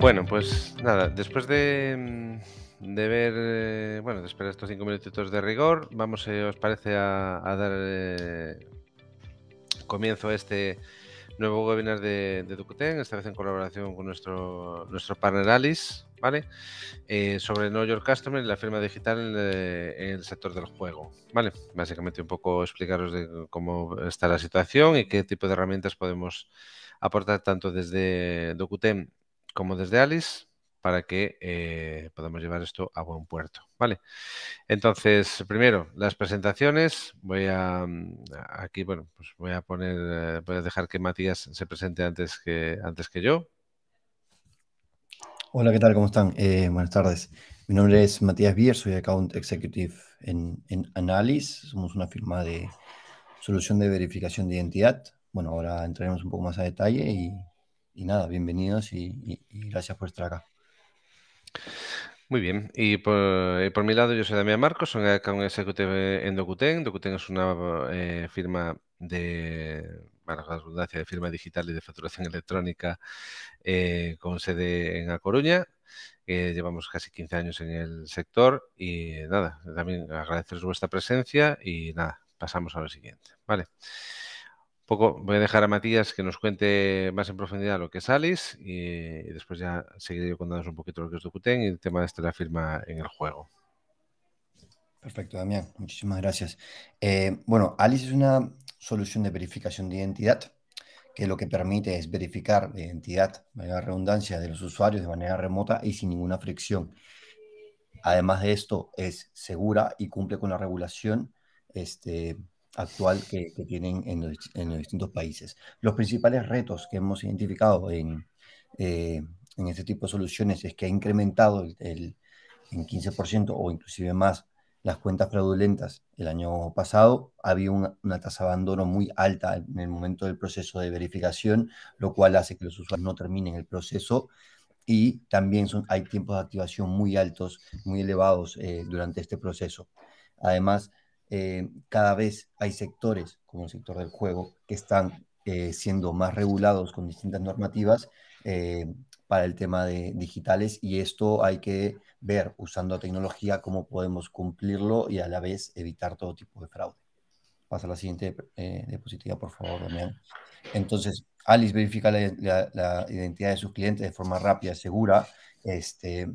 Bueno, pues nada, después de, mm, ver, bueno, eh, bueno, de esperar estos cinco minutitos de rigor, vamos, eh, os parece, a, dar eh, comienzo a este nuevo webinar de, de esta vez en colaboración con nuestro, nuestro partner Alice, ¿vale? sobre New York Customer y la firma digital en, el sector del juego, ¿vale? Básicamente un poco explicaros de cómo está la situación y qué tipo de herramientas podemos aportar tanto desde Docutem como desde Alice para que eh, podamos llevar esto a buen puerto. ¿vale? Entonces, primero, las presentaciones. Voy a mm, aquí, bueno, pues voy a poner, eh, voy a dejar que Matías se presente antes que antes que yo. Hola, ¿qué tal? ¿Cómo están? Eh, buenas tardes. Mi nombre es Matías Bier, soy Account Executive en, en Somos una firma de solución de verificación de identidad. Bueno, ahora entraremos un poco más a detalle y y nada, bienvenidos y, gracias por estar acá. Muy bien, y por, eh, mi lado yo soy Damián Marcos, soy un executive en Docuten. Docuten es una eh, firma de, redundancia de firma digital y de facturación electrónica eh, con sede en A Coruña. llevamos casi 15 años en el sector y nada, también agradeceros vuestra presencia y nada, pasamos a lo siguiente. Vale voy a dejar a Matías que nos cuente más en profundidad lo que es Alice y, después ya seguiré yo contándonos un poquito lo que es DocuTen y el tema de esta la firma en el juego. Perfecto, Damián. Muchísimas gracias. Eh, bueno, Alice es una solución de verificación de identidad que lo que permite es verificar la identidad, la redundancia de los usuarios de manera remota y sin ninguna fricción. Además de esto, es segura y cumple con la regulación este, actual que, tienen en los, distintos países. Los principales retos que hemos identificado en, eh, este tipo de soluciones es que ha incrementado el, en 15% o inclusive más las cuentas fraudulentas el año pasado, había una, tasa de abandono muy alta en el momento del proceso de verificación, lo cual hace que los usuarios no terminen el proceso y también hay tiempos de activación muy altos, muy elevados eh, durante este proceso. Además, eh, cada vez hay sectores, como el sector del juego, que están eh, siendo más regulados con distintas normativas eh, para el tema de digitales y esto hay que ver usando tecnología cómo podemos cumplirlo y a la vez evitar todo tipo de fraude. Pasa a la siguiente diapositiva, por favor, Damián. Entonces, Alice verifica la, identidad de sus clientes de forma rápida, y segura, este,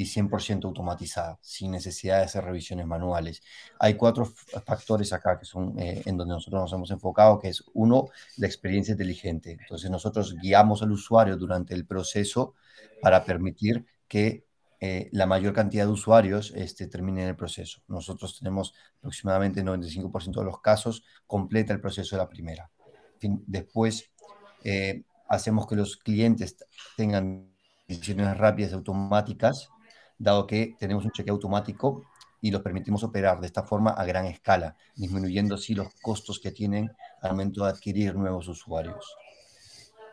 y 100% automatizada, sin necesidad de hacer revisiones manuales. Hay cuatro factores acá que son eh, en donde nosotros nos hemos enfocado, que es uno, la experiencia inteligente. Entonces nosotros guiamos al usuario durante el proceso para permitir que eh, la mayor cantidad de usuarios este, termine el proceso. Nosotros tenemos aproximadamente 95% de los casos completa el proceso de la primera. después eh, hacemos que los clientes tengan decisiones rápidas y automáticas dado que tenemos un chequeo automático y los permitimos operar de esta forma a gran escala, disminuyendo así los costos que tienen al momento de adquirir nuevos usuarios.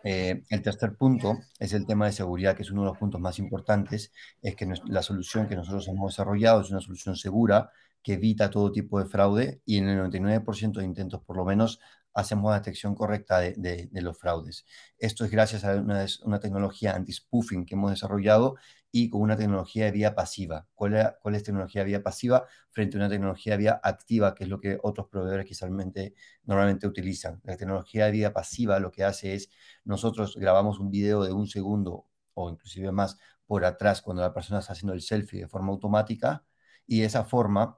Eh, el tercer punto es el tema de seguridad, que es uno de los puntos más importantes, es que la solución que nosotros hemos desarrollado es una solución segura que evita todo tipo de fraude y en el 99% de intentos por lo menos hacemos la detección correcta de, los fraudes. Esto es gracias a una, tecnología anti-spoofing que hemos desarrollado y con una tecnología de vía pasiva. ¿Cuál, es, cuál tecnología de vía pasiva frente a una tecnología de vía activa, que es lo que otros proveedores quizás normalmente utilizan? La tecnología de vía pasiva lo que hace es, nosotros grabamos un video de un segundo o inclusive más por atrás cuando la persona está haciendo el selfie de forma automática y de esa forma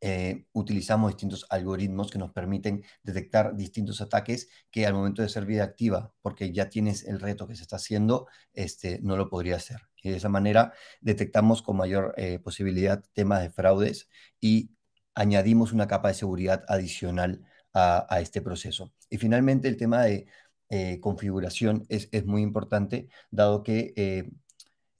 eh, utilizamos distintos algoritmos que nos permiten detectar distintos ataques que al momento de ser vida activa, porque ya tienes el reto que se está haciendo, este, no lo podría hacer. Y de esa manera detectamos con mayor eh, posibilidad temas de fraudes y añadimos una capa de seguridad adicional a, este proceso. Y finalmente el tema de eh, configuración es, muy importante, dado que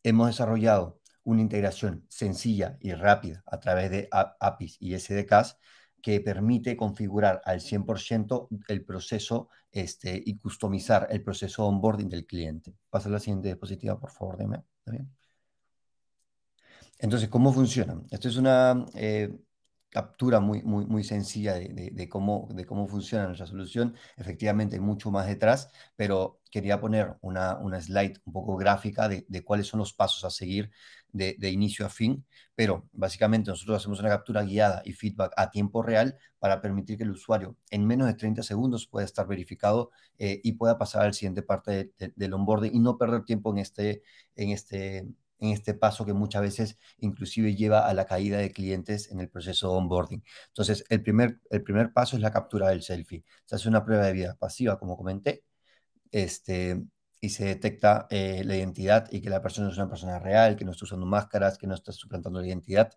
hemos desarrollado una integración sencilla y rápida a través de APIs y SDKs que permite configurar al 100% el proceso este, y customizar el proceso onboarding del cliente. Pasa la siguiente diapositiva, por favor, Deme. Entonces, ¿cómo funciona? Esto es una eh, captura muy, muy, muy sencilla de, cómo, de cómo funciona nuestra solución. Efectivamente, hay mucho más detrás, pero quería poner una, slide un poco gráfica de, cuáles son los pasos a seguir de, inicio a fin, pero básicamente nosotros hacemos una captura guiada y feedback a tiempo real para permitir que el usuario en menos de 30 segundos pueda estar verificado eh, y pueda pasar al siguiente parte del onboarding y no perder tiempo en este, en este en este paso que muchas veces inclusive lleva a la caída de clientes en el proceso de onboarding. Entonces, el primer, el primer paso es la captura del selfie. Se hace una prueba de vida pasiva, como comenté, este, y se detecta eh, la identidad y que la persona es una persona real, que no está usando máscaras, que no está suplantando la identidad.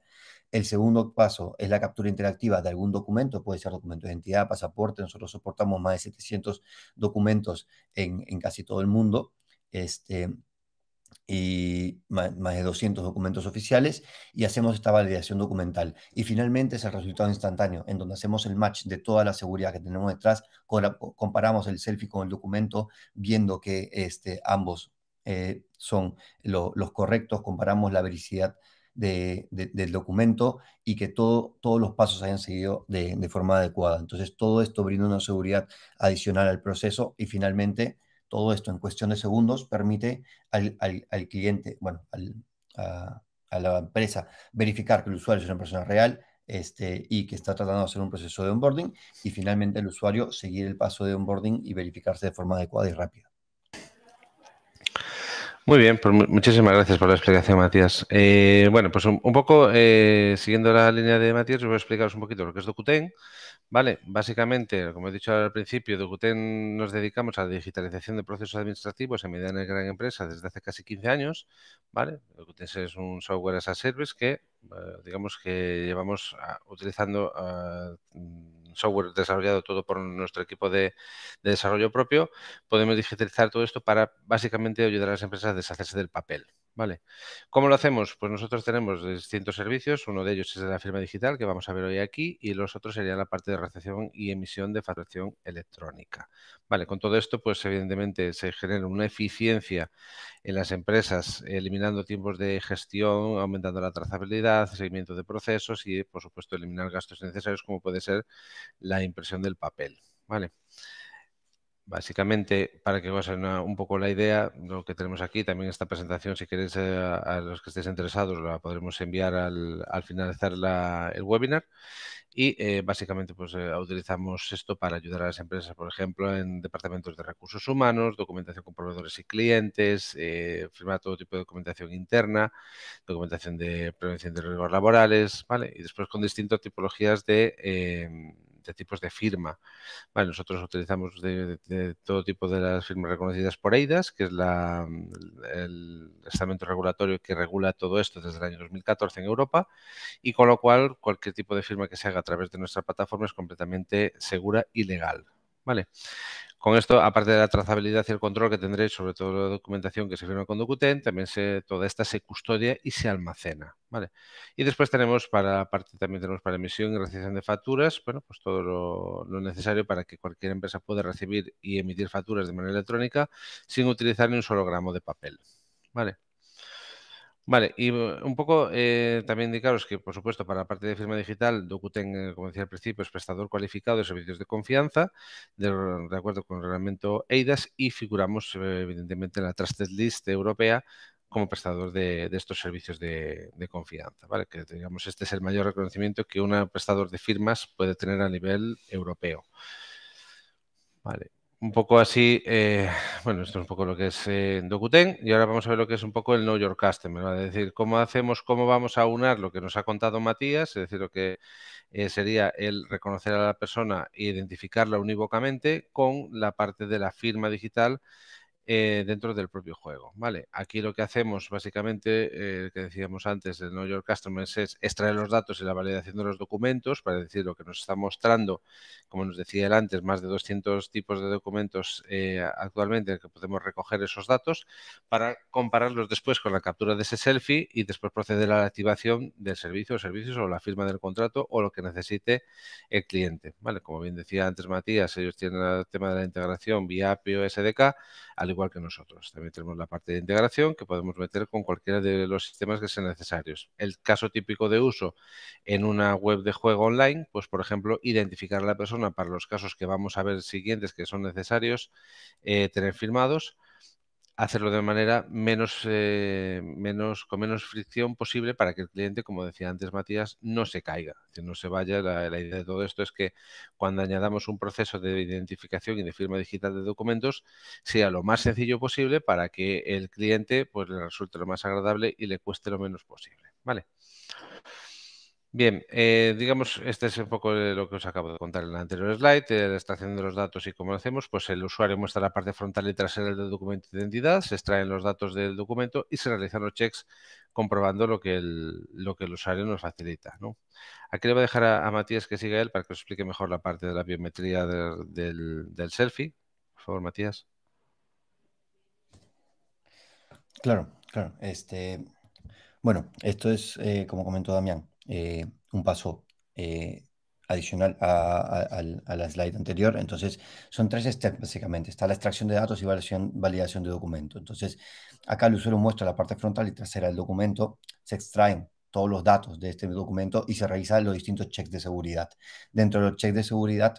El segundo paso es la captura interactiva de algún documento, puede ser documento de identidad, pasaporte, nosotros soportamos más de 700 documentos en, en casi todo el mundo. Este, y más, de 200 documentos oficiales y hacemos esta validación documental. Y finalmente es el resultado instantáneo, en donde hacemos el match de toda la seguridad que tenemos detrás, comparamos el selfie con el documento, viendo que este, ambos eh, son los correctos, comparamos la vericidad del documento y que todo, todos los pasos hayan seguido de forma adecuada. Entonces, todo esto brinda una seguridad adicional al proceso y finalmente todo esto en cuestión de segundos permite al, al, cliente, bueno, a, la empresa verificar que el usuario es una persona real este, y que está tratando de hacer un proceso de onboarding y finalmente el usuario seguir el paso de onboarding y verificarse de forma adecuada y rápida. Muy bien, pues muchísimas gracias por la explicación, Matías. Eh, bueno, pues un, poco eh, siguiendo la línea de Matías, voy a explicaros un poquito lo que es Docuten. Vale, básicamente, como he dicho al principio, Docuten nos dedicamos a la digitalización de procesos administrativos en mediana y gran empresa desde hace casi 15 años. Vale, Docuten es un software as a service que, eh, digamos que llevamos ah, utilizando ah, mm, software desarrollado todo por nuestro equipo de, desarrollo propio, podemos digitalizar todo esto para básicamente ayudar a las empresas a deshacerse del papel. Vale. ¿Cómo lo hacemos? Pues nosotros tenemos distintos servicios. Uno de ellos es la firma digital, que vamos a ver hoy aquí, y los otros serían la parte de recepción y emisión de facturación electrónica. Vale, con todo esto, pues evidentemente se genera una eficiencia en las empresas, eliminando tiempos de gestión, aumentando la trazabilidad, seguimiento de procesos y, por supuesto, eliminar gastos innecesarios como puede ser la impresión del papel. Vale. Básicamente, para que os hagáis un poco la idea, lo que tenemos aquí, también esta presentación, si queréis, eh, a los que estéis interesados, la podremos enviar al, finalizar el webinar. Y eh, básicamente, pues eh, utilizamos esto para ayudar a las empresas, por ejemplo, en departamentos de recursos humanos, documentación con proveedores y clientes, firmar todo tipo de documentación interna, documentación de prevención de riesgos laborales, ¿vale? Y después con distintas tipologías de em, tipos de firma. Vale, nosotros utilizamos de, todo tipo de las firmas reconocidas por EIDAS, que es la, el estamento regulatorio que regula todo esto desde el año 2014 en Europa, y con lo cual cualquier tipo de firma que se haga a través de nuestra plataforma es completamente segura y legal. Vale. Con esto, aparte de la trazabilidad y el control que tendréis sobre toda la documentación que se firma con DocuTen, también se, toda esta se custodia y se almacena. ¿vale? Y después tenemos para parte, también tenemos para emisión y recepción de facturas, bueno, pues todo lo, lo, necesario para que cualquier empresa pueda recibir y emitir facturas de manera electrónica sin utilizar ni un solo gramo de papel. ¿vale? Vale, y eh, un poco eh, también indicaros que, por supuesto, para la parte de firma digital, Docuten, eh, como decía al principio, es prestador cualificado de servicios de confianza, de, acuerdo con el reglamento EIDAS, y figuramos, evidentemente, en la Trusted List europea como prestador de, estos servicios de, de, confianza. ¿vale? Que, digamos, este es el mayor reconocimiento que un prestador de firmas puede tener a nivel europeo. Vale un poco así, eh, bueno, esto es un poco lo que es eh, en y ahora vamos a ver lo que es un poco el Know Your Customer, va es decir, cómo hacemos, cómo vamos a unar lo que nos ha contado Matías, es decir, lo que eh, sería el reconocer a la persona e identificarla unívocamente con la parte de la firma digital eh, dentro del propio juego. ¿vale? Aquí lo que hacemos básicamente, eh, que decíamos antes de New York Customers, es extraer los datos y la validación de los documentos para decir lo que nos está mostrando, como nos decía él antes, más de 200 tipos de documentos eh, actualmente que podemos recoger esos datos para compararlos después con la captura de ese selfie y después proceder a la activación del servicio o servicios o la firma del contrato o lo que necesite el cliente. ¿vale? Como bien decía antes Matías, ellos tienen el tema de la integración vía API o SDK, al igual que nosotros. También tenemos la parte de integración que podemos meter con cualquiera de los sistemas que sean necesarios. El caso típico de uso en una web de juego online, pues por ejemplo, identificar a la persona para los casos que vamos a ver siguientes que son necesarios eh, tener firmados hacerlo de manera menos, eh, menos, con menos fricción posible para que el cliente, como decía antes Matías, no se caiga, que no se vaya. La, idea de todo esto es que cuando añadamos un proceso de identificación y de firma digital de documentos, sea lo más sencillo posible para que el cliente pues, le resulte lo más agradable y le cueste lo menos posible. ¿Vale? Bien, eh, digamos, este es un poco lo que os acabo de contar en el anterior slide, eh, la extracción de los datos y cómo lo hacemos, pues el usuario muestra la parte frontal y trasera del documento de identidad, se extraen los datos del documento y se realizan los checks comprobando lo que el, lo que el usuario nos facilita. Aquí le voy a dejar a, Matías que siga él para que os explique mejor la parte de la biometría del, del selfie. Por favor, Matías. Claro, claro. Este, bueno, esto es, eh, como comentó Damián, eh, un paso eh, adicional a, la slide anterior. Entonces, son tres steps básicamente. Está la extracción de datos y validación, de documento. Entonces, acá el usuario muestra la parte frontal y trasera del documento. Se extraen todos los datos de este documento y se realizan los distintos checks de seguridad. Dentro de los checks de seguridad,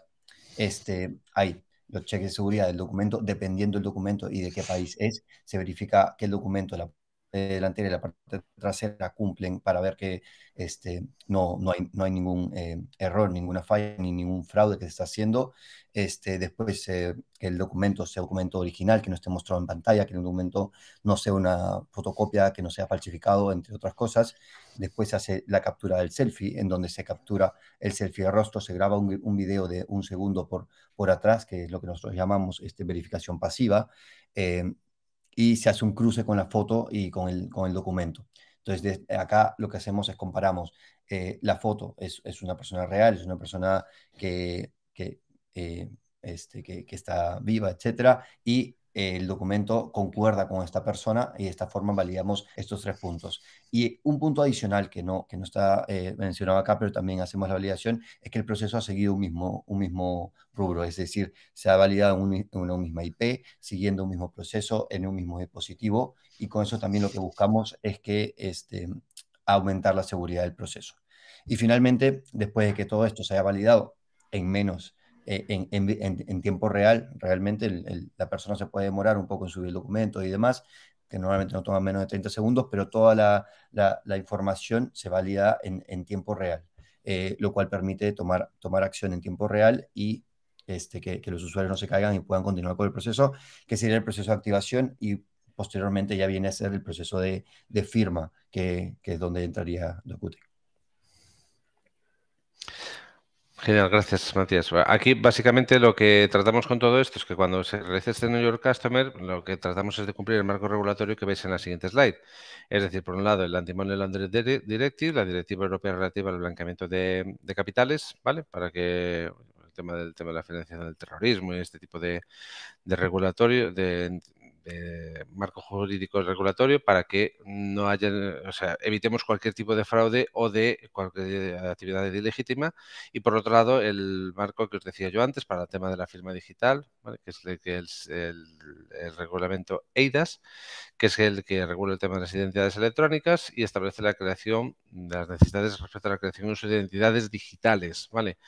este, hay los checks de seguridad del documento, dependiendo del documento y de qué país es, se verifica que el documento, la eh, delantera y la parte trasera cumplen para ver que este, no, hay, no hay ningún eh, error, ninguna falla, ni ningún fraude que se está haciendo. Este, después eh, que el documento sea documento original, que no esté mostrado en pantalla, que el documento no sea una fotocopia, que no sea falsificado, entre otras cosas. Después se hace la captura del selfie, en donde se captura el selfie de rostro, se graba un, video de un segundo por, por atrás, que es lo que nosotros llamamos este, verificación pasiva y se hace un cruce con la foto y con el, con el documento. Entonces, eh, acá lo que hacemos es comparamos eh, la foto, es, una persona real, es una persona que, que, eh, este, que, que está viva, etcétera, y el documento concuerda con esta persona y de esta forma validamos estos tres puntos. Y un punto adicional que no, que no está eh, mencionado acá, pero también hacemos la validación, es que el proceso ha seguido un mismo, un mismo rubro, es decir, se ha validado una misma IP, siguiendo un mismo proceso, en un mismo dispositivo, y con eso también lo que buscamos es que este, aumentar la seguridad del proceso. Y finalmente, después de que todo esto se haya validado en menos eh, en, tiempo real, realmente la persona se puede demorar un poco en subir documento y demás, que normalmente no toma menos de 30 segundos, pero toda la, información se valida en, tiempo real, eh, lo cual permite tomar, tomar acción en tiempo real y este, que, los usuarios no se caigan y puedan continuar con el proceso, que sería el proceso de activación y posteriormente ya viene a ser el proceso de, firma, que, es donde entraría Docutec. Genial, gracias Matías. Aquí básicamente lo que tratamos con todo esto es que cuando se realiza este New York Customer, lo que tratamos es de cumplir el marco regulatorio que veis en la siguiente slide. Es decir, por un lado, el Anti-Money Laundering Directive, la Directiva Europea relativa al blanqueamiento de, capitales, ¿vale? Para que el tema del tema de la financiación del terrorismo y este tipo de, de regulatorio, de, marco jurídico regulatorio para que no haya, o sea, evitemos cualquier tipo de fraude o de cualquier actividad ilegítima. Y por otro lado, el marco que os decía yo antes para el tema de la firma digital, que es, el, que es el, reglamento EIDAS, que es el que regula el tema de las identidades electrónicas y establece la creación de las necesidades respecto a la creación de sus identidades digitales, ¿vale?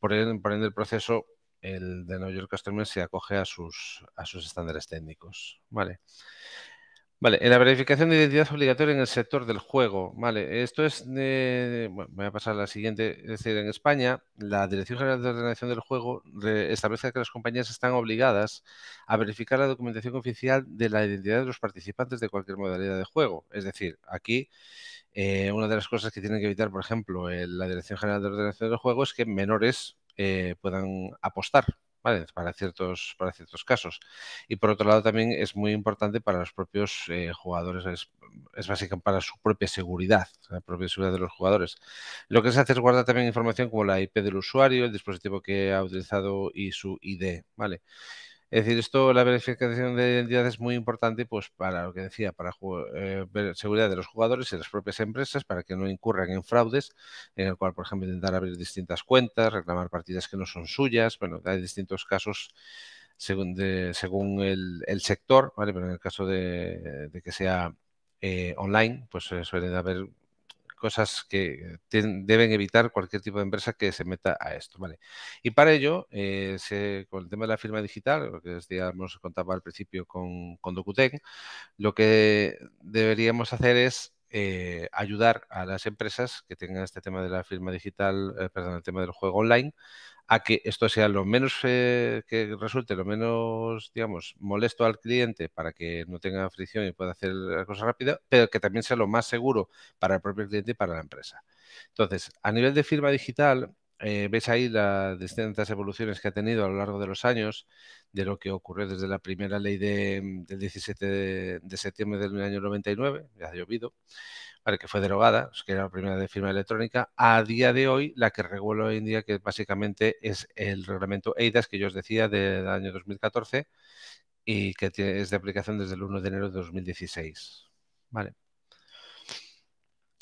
Por en el proceso el de New York Customer se acoge a sus, a sus estándares técnicos. Vale. Vale, en la verificación de identidad obligatoria en el sector del juego. Vale, esto es. voy a pasar a la siguiente. Es decir, en España, la Dirección General de Ordenación del Juego establece que las compañías están obligadas a verificar la documentación oficial de la identidad de los participantes de cualquier modalidad de juego. Es decir, aquí eh, una de las cosas que tienen que evitar, por ejemplo, la Dirección General de Ordenación del Juego es que menores eh, puedan apostar. ¿vale? Para, ciertos, para ciertos casos. Y por otro lado también es muy importante para los propios eh, jugadores, es, es básicamente para su propia seguridad, la propia seguridad de los jugadores. Lo que se hace es guardar también información como la IP del usuario, el dispositivo que ha utilizado y su ID. ¿vale? Es decir, esto, la verificación de identidad es muy importante, pues para lo que decía, para eh, seguridad de los jugadores y de las propias empresas, para que no incurran en fraudes, en el cual, por ejemplo, intentar abrir distintas cuentas, reclamar partidas que no son suyas. Bueno, hay distintos casos según, según el, sector, ¿vale? Pero en el caso de, que sea eh, online, pues eh, suele haber cosas que deben evitar cualquier tipo de empresa que se meta a esto. ¿vale? Y para ello, eh, con el tema de la firma digital, lo que ya contaba al principio con, con Docutec, lo que deberíamos hacer es eh, ayudar a las empresas que tengan este tema de la firma digital, eh, perdón, el tema del juego online, a que esto sea lo menos eh, que resulte, lo menos, digamos, molesto al cliente para que no tenga fricción y pueda hacer la cosa rápida, pero que también sea lo más seguro para el propio cliente y para la empresa. Entonces, a nivel de firma digital, eh, veis ahí las distintas evoluciones que ha tenido a lo largo de los años, de lo que ocurrió desde la primera ley mm, del 17 de, de septiembre del año 99, ya ha llovido, que fue derogada, que era la primera de firma electrónica, a día de hoy la que regula hoy en día, que básicamente es el reglamento EIDAS que yo os decía del año 2014 y que es de aplicación desde el 1 de enero de 2016. ¿vale?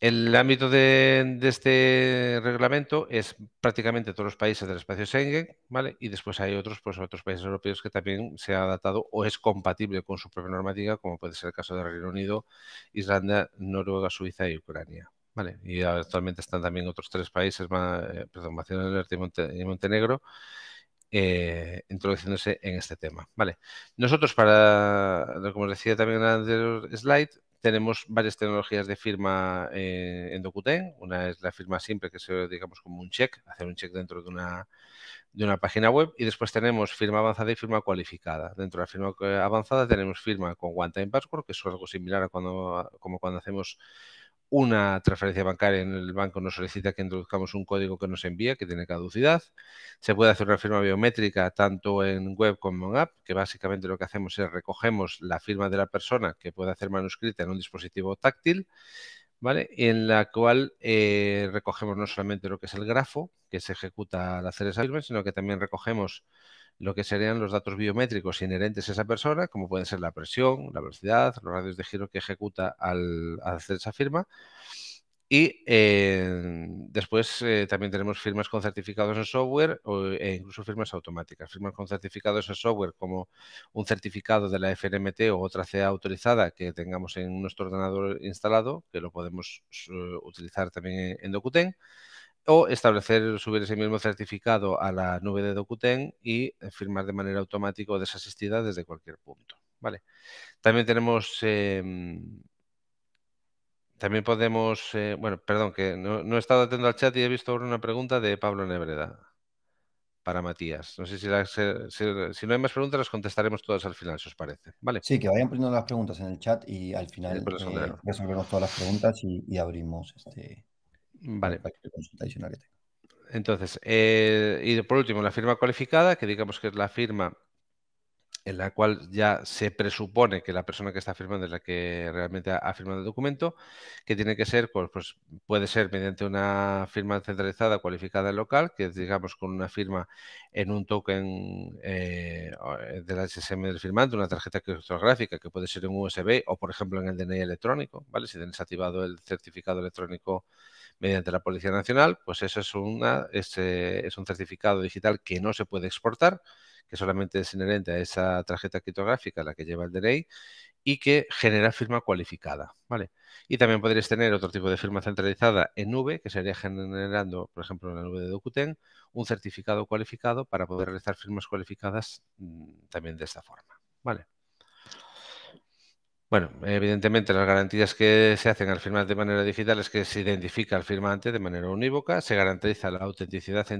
El ámbito de, este reglamento es prácticamente todos los países del espacio Schengen, ¿vale? Y después hay otros, pues otros países europeos que también se ha adaptado o es compatible con su propia normativa, como puede ser el caso del Reino Unido, Islandia, Noruega, Suiza y Ucrania. Vale, y actualmente están también otros tres países, eh, perdón, Macedonia del Norte y, Montenegro, eh, introduciéndose en este tema. Vale. Nosotros, para, como os decía también en el anterior slide, tenemos varias tecnologías de firma eh, en DocuTen. Una es la firma simple, que es digamos como un check, hacer un check dentro de una, de una página web. Y después tenemos firma avanzada y firma cualificada. Dentro de la firma eh, avanzada tenemos firma con One Time Password, que es algo similar a cuando, como cuando hacemos una transferencia bancaria en el banco nos solicita que introduzcamos un código que nos envía, que tiene caducidad. Se puede hacer una firma biométrica tanto en web como en app, que básicamente lo que hacemos es recogemos la firma de la persona que puede hacer manuscrita en un dispositivo táctil ¿vale? En la cual eh, recogemos no solamente lo que es el grafo que se ejecuta al hacer esa firma, sino que también recogemos lo que serían los datos biométricos inherentes a esa persona, como pueden ser la presión, la velocidad, los radios de giro que ejecuta al, al hacer esa firma. Y eh, después eh, también tenemos firmas con certificados en software o, e incluso firmas automáticas. Firmas con certificados en software como un certificado de la FNMT o otra CA autorizada que tengamos en nuestro ordenador instalado, que lo podemos utilizar también en Docuten, o establecer, subir ese mismo certificado a la nube de Docuten y eh, firmar de manera automática o desasistida desde cualquier punto. ¿vale? También tenemos... Em, también podemos, eh, bueno, perdón, que no, he estado atento al chat y he visto una pregunta de Pablo Nebreda para Matías. No sé si, si, no hay más preguntas, las contestaremos todas al final, si os parece. ¿Vale? Sí, que vayan poniendo las preguntas en el chat y al final eh, resolvemos todas las preguntas y, abrimos este. Vale. Consulta adicional que tengo. Entonces, eh, y por último, la firma cualificada, que digamos que es la firma en la cual ya se presupone que la persona que está firmando es la que realmente ha firmado el documento, que tiene que ser, pues, pues, puede ser mediante una firma centralizada cualificada local, que digamos con una firma en un token eh, eh del SSM del firmante, una tarjeta criptográfica que puede ser en USB o, por ejemplo, en el DNI electrónico, ¿vale? Si tienes activado el certificado electrónico mediante la Policía Nacional, pues eso es un certificado digital que no se puede exportar, que solamente es inherente a esa tarjeta criptográfica, la que lleva el DNI, y que genera firma cualificada, ¿vale? Y también podréis tener otro tipo de firma centralizada en nube, que sería generando, por ejemplo, en la nube de Docuten, un certificado cualificado para poder realizar firmas cualificadas mm, también de esta forma, ¿vale? Bueno, evidentemente las garantías que se hacen al firmar de manera digital es que se identifica al firmante de manera unívoca, se garantiza la autenticidad e,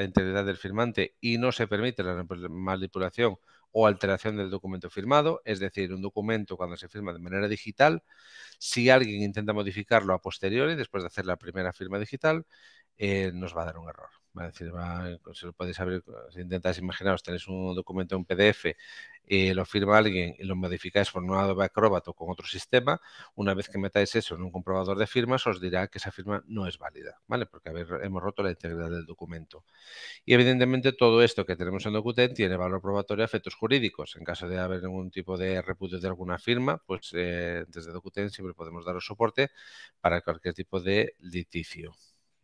e integridad del firmante y no se permite la manipulación o alteración del documento firmado, es decir, un documento cuando se firma de manera digital, si alguien intenta modificarlo a posteriori, después de hacer la primera firma digital, eh, nos va a dar un error. Pues, se lo podéis abrir, si intentáis imaginaros, tenéis un documento en PDF, y eh, lo firma alguien y lo modificáis por un Adobe Acrobat o con otro sistema, una vez que metáis eso en un comprobador de firmas, os dirá que esa firma no es válida, ¿vale? Porque hemos roto la integridad del documento. Y evidentemente todo esto que tenemos en DocuTen tiene valor probatorio a efectos jurídicos. En caso de haber algún tipo de repudio de alguna firma, pues eh, desde DocuTen siempre podemos daros soporte para cualquier tipo de litigio,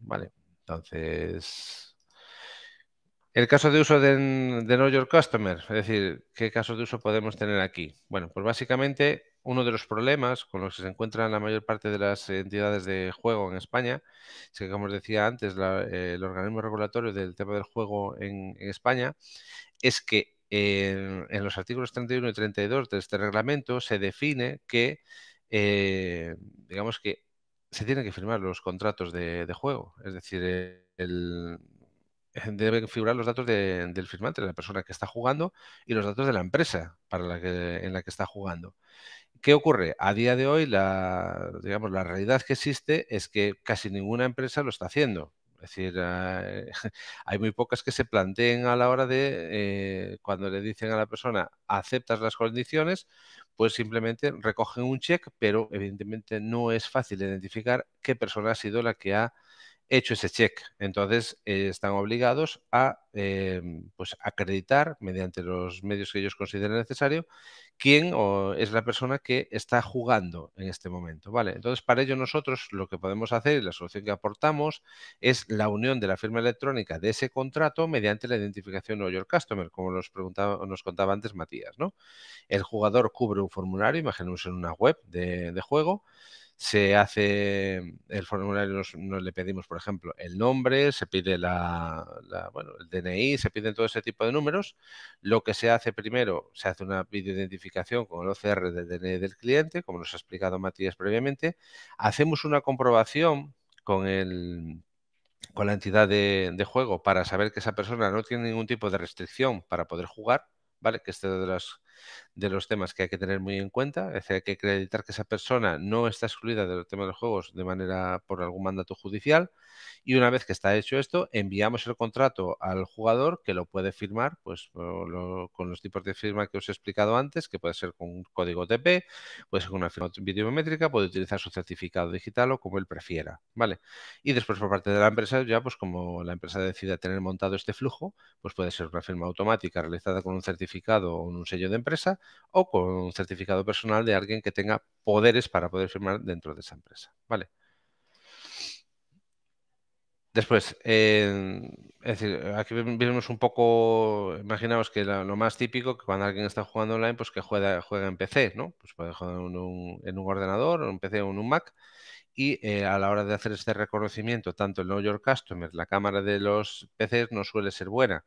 ¿vale? Entonces, el caso de uso de, de Know Your Customer, es decir, ¿qué casos de uso podemos tener aquí? Bueno, pues básicamente uno de los problemas con los que se encuentran la mayor parte de las entidades de juego en España es que, como os decía antes, eh, el organismo regulatorio del tema del juego en, España es que eh, en los artículos 31 y 32 de este reglamento se define que, eh, digamos que se tienen que firmar los contratos de, juego. Es decir, eh, eh, deben figurar los datos del firmante, de la persona que está jugando, y los datos de la empresa para la que, en la que está jugando. ¿Qué ocurre? A día de hoy, la, digamos, la realidad que existe es que casi ninguna empresa lo está haciendo. Es decir, ah, eh, hay muy pocas que se planteen a la hora de, eh, cuando le dicen a la persona, aceptas las condiciones, pues simplemente recogen un check, pero evidentemente no es fácil identificar qué persona ha sido la que ha hecho ese check. Entonces, eh, están obligados a em, pues acreditar, mediante los medios que ellos consideren necesario, quién es la persona que está jugando en este momento. ¿vale? Entonces, para ello nosotros lo que podemos hacer y la solución que aportamos es la unión de la firma electrónica de ese contrato mediante la identificación de Your Customer, como nos, preguntaba, nos contaba antes Matías. ¿no? El jugador cubre un formulario, imaginemos en una web de juego, se hace el formulario, nos, le pedimos, por ejemplo, el nombre, se pide la, bueno, el DNI, se piden todo ese tipo de números. Lo que se hace primero, se hace una videoidentificación con el OCR del DNI del cliente, como nos ha explicado Matías previamente. Hacemos una comprobación con el con la entidad de, juego para saber que esa persona no tiene ningún tipo de restricción para poder jugar, ¿vale? Que este de las de los temas que hay que tener muy en cuenta, es decir, hay que acreditar que esa persona no está excluida de los temas de los juegos de manera por algún mandato judicial y una vez que está hecho esto, enviamos el contrato al jugador que lo puede firmar pues con los tipos de firma que os he explicado antes, que puede ser con un código TP, puede ser con una firma biométrica, puede utilizar su certificado digital o como él prefiera, ¿vale? Y después por parte de la empresa, ya pues como la empresa decide tener montado este flujo, pues puede ser una firma automática realizada con un certificado o un sello de empresa o con un certificado personal de alguien que tenga poderes para poder firmar dentro de esa empresa. ¿Vale? Después, es decir, aquí vemos un poco, imaginaos que lo más típico, que cuando alguien está jugando online, pues que juega, en PC, ¿no? Pues puede jugar en un, ordenador, en un PC o en un Mac, y eh, a la hora de hacer este reconocimiento, tanto el New York Customer, la cámara de los PCs no suele ser buena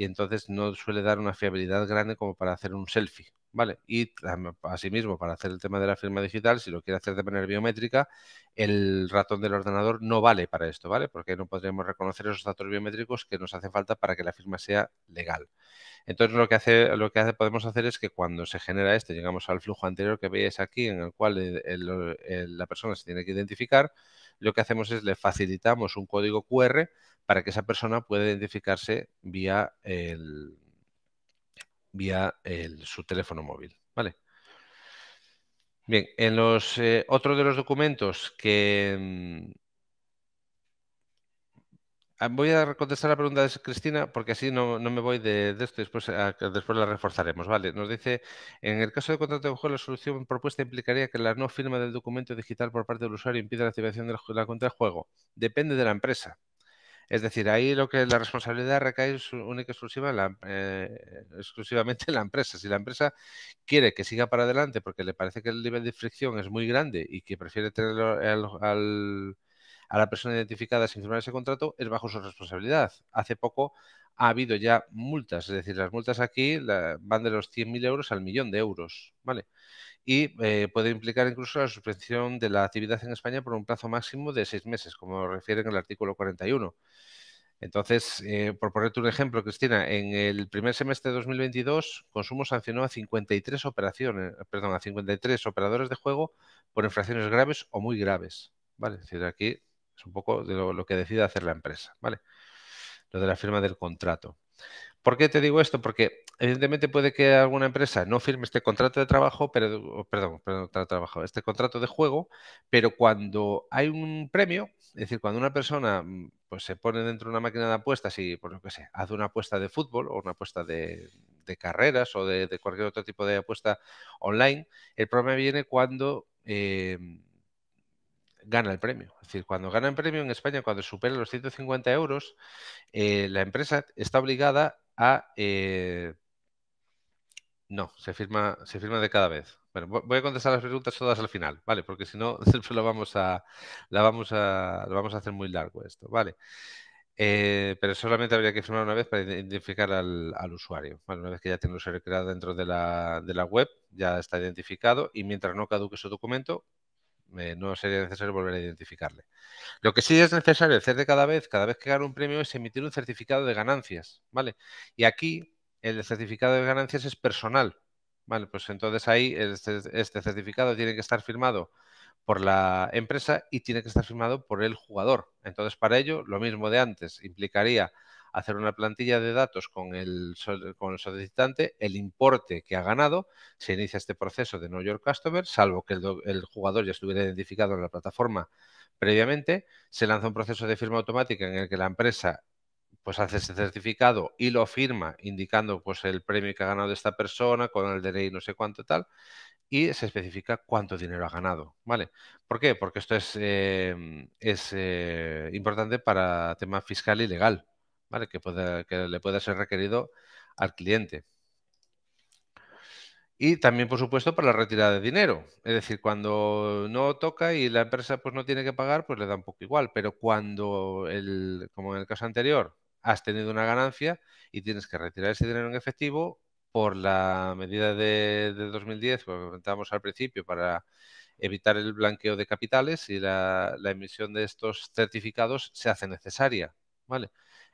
y entonces no suele dar una fiabilidad grande como para hacer un selfie, ¿vale? Y asimismo, para hacer el tema de la firma digital, si lo quiere hacer de manera biométrica, el ratón del ordenador no vale para esto, ¿vale? Porque no podríamos reconocer esos datos biométricos que nos hace falta para que la firma sea legal. Entonces, lo que, hace, lo que podemos hacer es que cuando se genera esto, llegamos al flujo anterior que veis aquí, en el cual la persona se tiene que identificar, lo que hacemos es le facilitamos un código QR para que esa persona pueda identificarse vía, el, vía su teléfono móvil. ¿Vale? Bien, en los eh, otros de los documentos que mm, ah, voy a contestar la pregunta de Cristina porque así no, me voy de, esto, después, ah, después la reforzaremos. Vale, nos dice, en el caso de contrato de juego, la solución propuesta implicaría que la no firma del documento digital por parte del usuario impida la activación de la, la cuenta de juego. Depende de la empresa. Es decir, ahí lo que la responsabilidad recae es única exclusiva eh, exclusivamente en la empresa. Si la empresa quiere que siga para adelante porque le parece que el nivel de fricción es muy grande y que prefiere tener al, a la persona identificada sin firmar ese contrato, es bajo su responsabilidad. Hace poco ha habido ya multas, es decir, las multas aquí van de los 100.000 euros al millón de euros, ¿vale? y eh, puede implicar incluso la suspensión de la actividad en España por un plazo máximo de seis meses, como refiere en el artículo 41. Entonces, eh, por ponerte un ejemplo, Cristina, en el primer semestre de 2022, Consumo sancionó a 53 operaciones, perdón, a 53 operadores de juego por infracciones graves o muy graves, ¿vale? Es decir, aquí es un poco de lo, lo que decide hacer la empresa, ¿vale? Lo de la firma del contrato. ¿Por qué te digo esto? Porque evidentemente puede que alguna empresa no firme este contrato de trabajo, pero, perdón, perdón, trabajo, este contrato de juego, pero cuando hay un premio, es decir, cuando una persona mm, pues, se pone dentro de una máquina de apuestas y, por pues, lo que sé, hace una apuesta de fútbol o una apuesta de, carreras o de, cualquier otro tipo de apuesta online, el problema viene cuando... Eh, gana el premio. Es decir, cuando gana el premio en España, cuando supera los 150 euros, eh, la empresa está obligada a... Eh, no, se firma, se firma de cada vez. Bueno, voy a contestar las preguntas todas al final, ¿vale? Porque si no, lo vamos a, la vamos a, lo vamos a hacer muy largo esto, ¿vale? Eh, pero solamente habría que firmar una vez para identificar al, usuario. una vez que ya tiene el usuario creado dentro de la, de la web, ya está identificado y mientras no caduque su documento, no sería necesario volver a identificarle. Lo que sí es necesario hacer de cada vez, cada vez que gana un premio, es emitir un certificado de ganancias, ¿vale? Y aquí el certificado de ganancias es personal, ¿vale? Pues entonces ahí este, este certificado tiene que estar firmado por la empresa y tiene que estar firmado por el jugador. Entonces, para ello, lo mismo de antes, implicaría hacer una plantilla de datos con el, con solicitante, el importe que ha ganado, se inicia este proceso de New York Customer, salvo que el, jugador ya estuviera identificado en la plataforma previamente, se lanza un proceso de firma automática en el que la empresa pues hace ese certificado y lo firma indicando pues el premio que ha ganado esta persona con el DNI no sé cuánto tal y se especifica cuánto dinero ha ganado, ¿vale? ¿Por qué? Porque esto es, eh, es eh, importante para tema fiscal y legal, ¿vale? Que, le pueda ser requerido al cliente. Y también, por supuesto, para la retirada de dinero. Es decir, cuando no toca y la empresa pues, no tiene que pagar, pues le da un poco igual. Pero cuando, el, como en el caso anterior, has tenido una ganancia y tienes que retirar ese dinero en efectivo por la medida de, 2010 como comentábamos al principio para evitar el blanqueo de capitales y la, la emisión de estos certificados se hace necesaria. ¿vale?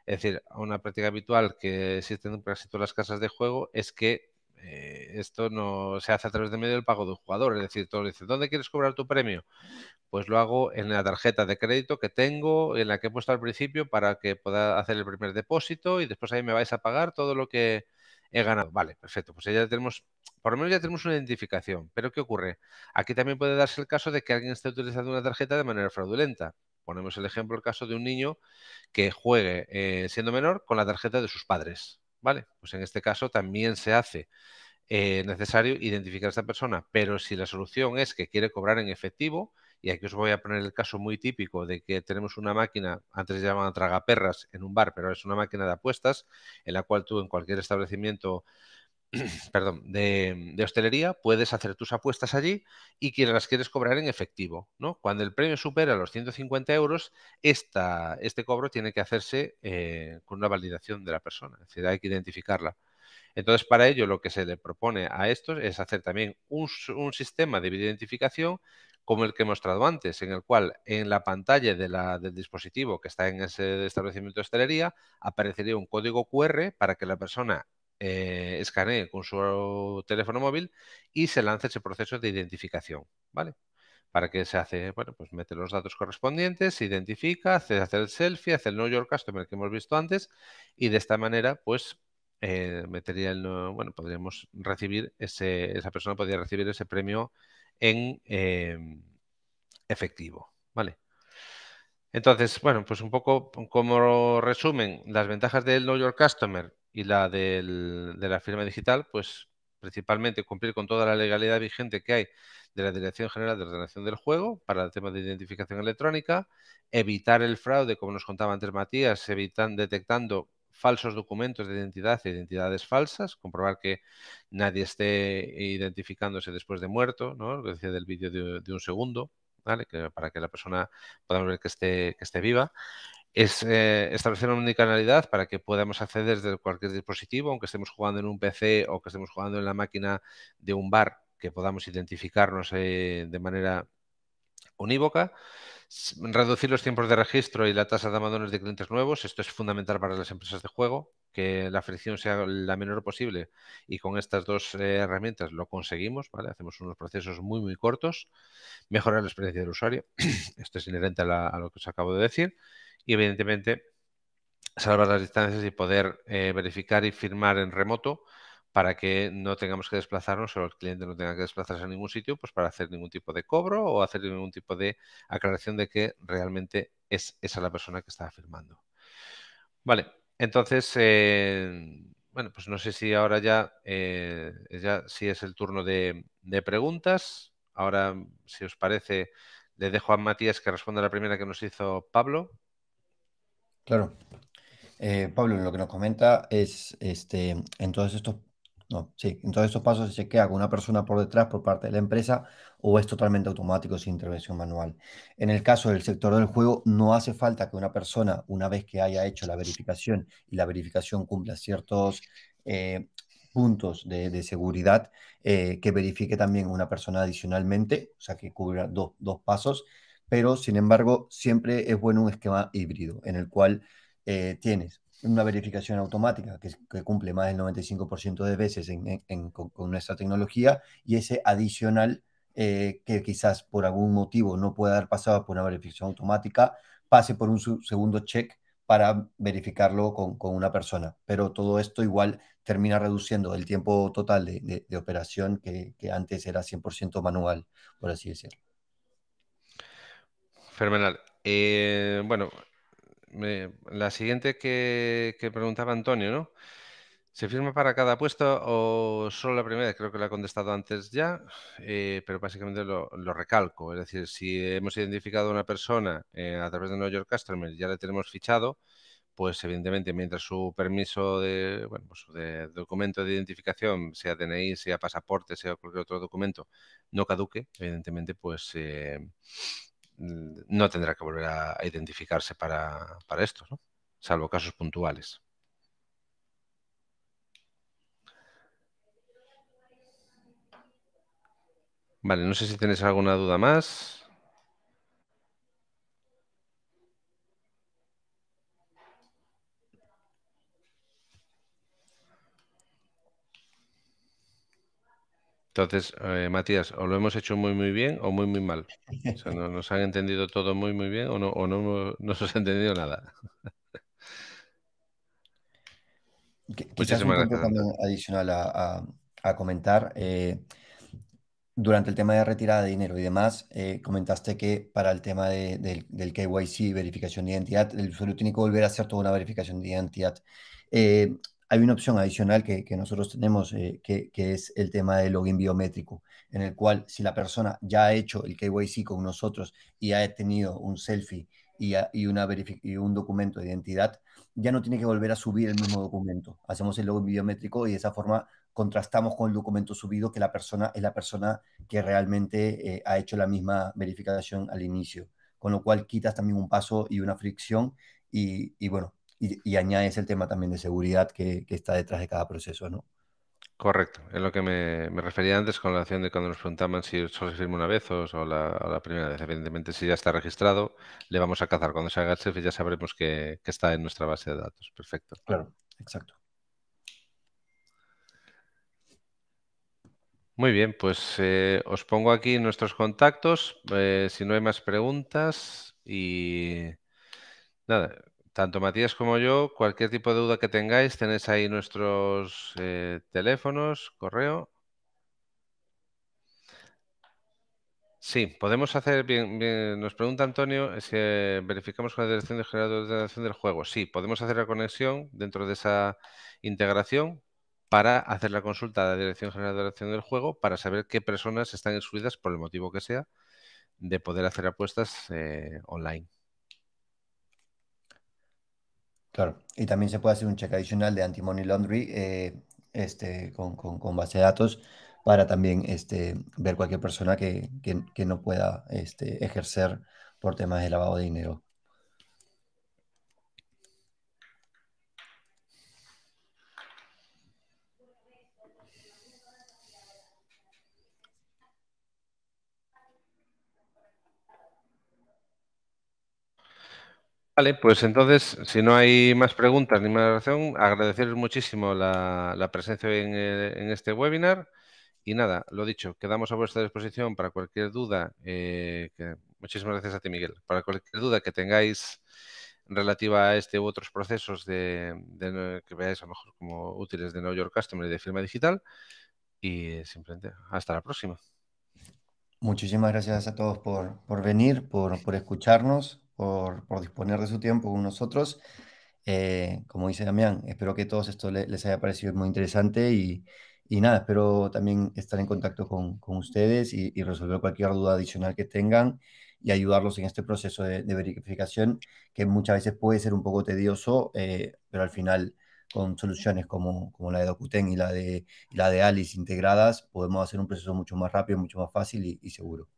Es decir, una práctica habitual que existe en casi todas las casas de juego es que eh, esto no se hace a través de medio del pago de un jugador. Es decir, todos dice, ¿dónde quieres cobrar tu premio? Pues lo hago en la tarjeta de crédito que tengo, en la que he puesto al principio para que pueda hacer el primer depósito y después ahí me vais a pagar todo lo que he ganado. Vale, perfecto. Pues ya tenemos, por lo menos ya tenemos una identificación. Pero ¿qué ocurre? Aquí también puede darse el caso de que alguien esté utilizando una tarjeta de manera fraudulenta. Ponemos el ejemplo, el caso de un niño que juegue eh, siendo menor con la tarjeta de sus padres. ¿Vale? Pues en este caso también se hace eh, necesario identificar a esta persona, pero si la solución es que quiere cobrar en efectivo, y aquí os voy a poner el caso muy típico de que tenemos una máquina, antes llamaban tragaperras en un bar, pero es una máquina de apuestas, en la cual tú en cualquier establecimiento perdón, de, hostelería, puedes hacer tus apuestas allí y quien las quieres cobrar en efectivo. ¿no? Cuando el premio supera los 150 euros, este cobro tiene que hacerse eh, con una validación de la persona, es decir, hay que identificarla. Entonces, para ello, lo que se le propone a estos es hacer también un, sistema de identificación como el que he mostrado antes, en el cual en la pantalla del dispositivo que está en ese establecimiento de hostelería aparecería un código QR para que la persona eh, escanee con su teléfono móvil y se lanza ese proceso de identificación, ¿vale? Para qué se hace, bueno, pues mete los datos correspondientes, se identifica, hace, el selfie, hace el New York Customer que hemos visto antes y de esta manera, pues, eh, metería el, bueno, podríamos recibir ese, esa persona podría recibir ese premio en em, efectivo, ¿vale? Entonces, bueno, pues un poco como resumen, las ventajas del New York Customer, y la de la firma digital, pues principalmente cumplir con toda la legalidad vigente que hay de la Dirección General de Ordenación del Juego para el tema de identificación electrónica, evitar el fraude, como nos contaba antes Matías, evitan, detectando falsos documentos de identidad e identidades falsas, comprobar que nadie esté identificándose después de muerto, ¿no? lo decía del vídeo de, un segundo, ¿vale? para que la persona podamos ver que esté, que esté viva es eh, establecer una unicanalidad para que podamos acceder desde cualquier dispositivo, aunque estemos jugando en un PC o que estemos jugando en la máquina de un bar, que podamos identificarnos eh, de manera unívoca. Reducir los tiempos de registro y la tasa de abandonos de clientes nuevos. Esto es fundamental para las empresas de juego, que la fricción sea la menor posible. Y con estas dos eh, herramientas lo conseguimos. Hacemos unos procesos muy, muy cortos. Mejorar la experiencia del usuario. Esto es inherente a, a lo que os acabo de decir y evidentemente salvar las distancias y poder eh, verificar y firmar en remoto para que no tengamos que desplazarnos o el cliente no tenga que desplazarse a ningún sitio pues para hacer ningún tipo de cobro o hacer ningún tipo de aclaración de que realmente es esa la persona que está firmando. Vale, entonces, eh, bueno, pues no sé si ahora ya, eh, ya si es el turno de, preguntas. Ahora, si os parece, le dejo a Matías que responda la primera que nos hizo Pablo. Claro. Eh, Pablo, lo que nos comenta es, este, en todos estos, no, sí, en todos estos pasos se queda con una persona por detrás por parte de la empresa o es totalmente automático sin intervención manual. En el caso del sector del juego, no hace falta que una persona, una vez que haya hecho la verificación y la verificación cumpla ciertos eh, puntos de, seguridad, eh, que verifique también una persona adicionalmente, o sea, que cubra dos pasos pero sin embargo siempre es bueno un esquema híbrido en el cual eh, tienes una verificación automática que, cumple más del 95% de veces con, nuestra tecnología y ese adicional eh, que quizás por algún motivo no pueda haber pasado por una verificación automática pase por un segundo check para verificarlo con, una persona. Pero todo esto igual termina reduciendo el tiempo total de, operación que antes era 100% manual, por así decirlo. Fenomenal. Eh, bueno, la siguiente que, preguntaba Antonio, ¿no? ¿Se firma para cada puesto o solo la primera? Creo que lo ha contestado antes ya, eh, pero básicamente lo, recalco. Es decir, si hemos identificado a una persona eh, a través de New York Customer ya la tenemos fichado, pues evidentemente mientras su permiso de, bueno, pues documento de identificación, sea DNI, sea pasaporte, sea cualquier otro documento, no caduque, evidentemente pues no tendrá que volver a identificarse para, esto, ¿no? salvo casos puntuales. Vale, no sé si tenéis alguna duda más. Entonces, eh, Matías, o lo hemos hecho muy, muy bien o muy, muy mal. O sea, nos han entendido todo muy, muy bien o no, no, nos han entendido nada. Quizás un punto adicional a, comentar. Eh, durante el tema de retirada de dinero y demás, eh, comentaste que para el tema de, del KYC, verificación de identidad, el usuario tiene que volver a hacer toda una verificación de identidad. Eh, hay una opción adicional que, nosotros tenemos, eh, que, es el tema del login biométrico, en el cual si la persona ya ha hecho el KYC con nosotros y ha tenido un selfie y, un documento de identidad, ya no tiene que volver a subir el mismo documento. Hacemos el login biométrico y de esa forma contrastamos con el documento subido que la persona es la persona que realmente eh, ha hecho la misma verificación al inicio, con lo cual quitas también un paso y una fricción y bueno, y, añades el tema también de seguridad que, está detrás de cada proceso, ¿no? Correcto, es lo que me, refería antes con la de cuando nos preguntaban si solo se firma una vez o, la, primera vez. Evidentemente, si ya está registrado, le vamos a cazar. Cuando se haga el selfie ya sabremos que, está en nuestra base de datos. Perfecto. Claro, exacto. Muy bien, pues eh, os pongo aquí nuestros contactos, eh, si no hay más preguntas y nada, tanto Matías como yo, cualquier tipo de duda que tengáis, tenéis ahí nuestros eh, teléfonos, correo. Sí, podemos hacer, bien, nos pregunta Antonio, eh, si eh, verificamos con la dirección de generación del juego. Sí, podemos hacer la conexión dentro de esa integración para hacer la consulta a la dirección general de del juego para saber qué personas están excluidas por el motivo que sea de poder hacer apuestas online. Claro. Y también se puede hacer un check adicional de anti-money laundry eh, este, con, base de datos para también este, ver cualquier persona que, que no pueda este, ejercer por temas de lavado de dinero. Vale, pues entonces, si no hay más preguntas ni más razón, agradeceros muchísimo la, presencia eh, en, este webinar. Y nada, lo dicho, quedamos a vuestra disposición para cualquier duda. Eh, muchísimas gracias a ti, Miguel. Para cualquier duda que tengáis relativa a este u otros procesos de, que veáis a lo mejor como útiles de New York Customer y de firma digital. Y simplemente, hasta la próxima. Muchísimas gracias a todos por, venir, por, por escucharnos por, disponer de su tiempo con nosotros. Eh, como dice Damián, espero que todos esto les haya parecido muy interesante y, nada, espero también estar en contacto con, ustedes y, resolver cualquier duda adicional que tengan y ayudarlos en este proceso de, verificación que muchas veces puede ser un poco tedioso, eh, pero al final con soluciones como, como la de Docuten y la de, y la de Alice integradas podemos hacer un proceso mucho más rápido, mucho más fácil y seguro.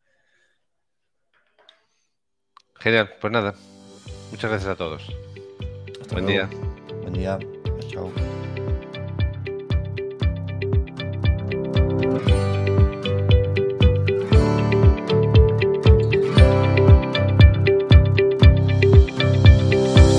Genial, pues nada. Muchas gracias a todos. Hasta Buen día. Buen día. Chao.